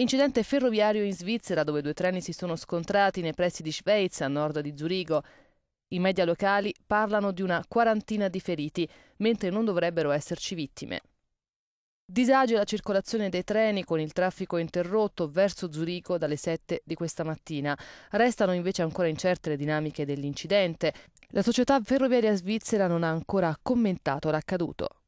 Incidente ferroviario in Svizzera dove due treni si sono scontrati nei pressi di Schweiz a nord di Zurigo. I media locali parlano di una quarantina di feriti, mentre non dovrebbero esserci vittime. Disagio la circolazione dei treni con il traffico interrotto verso Zurigo dalle 7 di questa mattina. Restano invece ancora incerte le dinamiche dell'incidente. La società ferroviaria svizzera non ha ancora commentato l'accaduto.